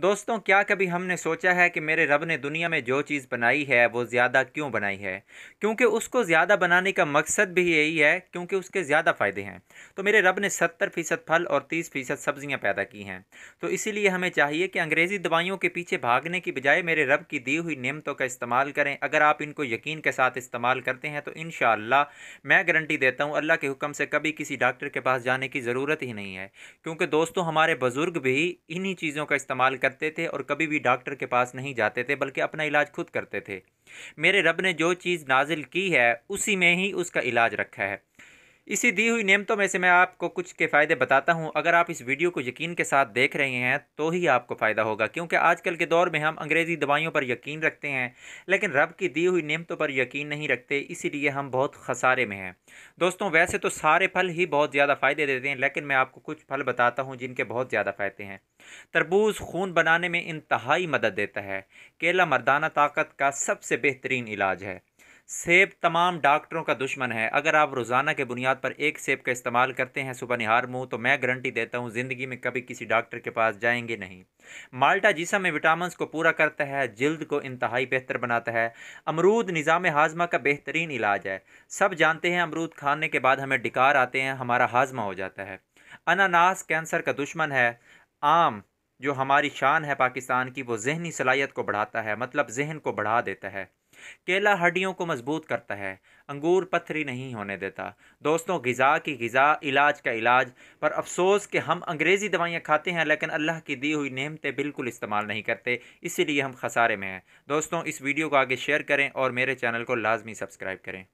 दोस्तों क्या कभी हमने सोचा है कि मेरे रब ने दुनिया में जो चीज़ बनाई है वो ज़्यादा क्यों बनाई है क्योंकि उसको ज़्यादा बनाने का मकसद भी यही है क्योंकि उसके ज़्यादा फ़ायदे हैं तो मेरे रब ने सत्तर फ़ीसद फल और तीस फ़ीसद सब्ज़ियाँ पैदा की हैं तो इसीलिए हमें चाहिए कि अंग्रेज़ी दवाइयों के पीछे भागने की बजाय मेरे रब की दी हुई नियमतों का इस्तेमाल करें अगर आप इनको यकीन के साथ इस्तेमाल करते हैं तो इन मैं गारंटी देता हूँ अल्लाह के हुक्म से कभी किसी डॉक्टर के पास जाने की ज़रूरत ही नहीं है क्योंकि दोस्तों हमारे बुज़ुर्ग भी इन्हीं चीज़ों का इस्तेमाल करते थे और कभी भी डॉक्टर के पास नहीं जाते थे बल्कि अपना इलाज खुद करते थे मेरे रब ने जो चीज़ नाजिल की है उसी में ही उसका इलाज रखा है इसी दी हुई नियमतों में से मैं आपको कुछ के फ़ायदे बताता हूँ अगर आप इस वीडियो को यकीन के साथ देख रहे हैं तो ही आपको फ़ायदा होगा क्योंकि आजकल के दौर में हम अंग्रेज़ी दवाइयों पर यकीन रखते हैं लेकिन रब की दी हुई नियमतों पर यकीन नहीं रखते इसीलिए हम बहुत खसारे में हैं दोस्तों वैसे तो सारे फल ही बहुत ज़्यादा फ़ायदे देते हैं लेकिन मैं आपको कुछ फल बताता हूँ जिनके बहुत ज़्यादा फ़ायदे हैं तरबूज खून बनाने में इंतहाई मदद देता है केला मर्दाना ताकत का सबसे बेहतरीन इलाज है सेब तमाम डॉक्टरों का दुश्मन है अगर आप रोज़ाना के बुनियाद पर एक सेब का इस्तेमाल करते हैं सुबह निहार मुँह तो मैं गारंटी देता हूँ ज़िंदगी में कभी किसी डॉक्टर के पास जाएंगे नहीं माल्टा जिसम में विटामिन को पूरा करता है जल्द को इंतहाई बेहतर बनाता है अमरूद निज़ाम हाजमा का बेहतरीन इलाज है सब जानते हैं अमरूद खाने के बाद हमें डिकार आते हैं हमारा हाजमा हो जाता है अनानास कैंसर का दुश्मन है आम जो हमारी शान है पाकिस्तान की वो जहनी सलाहियत को बढ़ाता है मतलब जहन को बढ़ा देता है केला हड्डियों को मजबूत करता है अंगूर पत्थरी नहीं होने देता दोस्तों गज़ा की गज़ा इलाज का इलाज पर अफसोस कि हम अंग्रेज़ी दवाइयाँ खाते हैं लेकिन अल्लाह की दी हुई नहमतें बिल्कुल इस्तेमाल नहीं करते इसीलिए हम खसारे में हैं दोस्तों इस वीडियो को आगे शेयर करें और मेरे चैनल को लाजमी सब्सक्राइब करें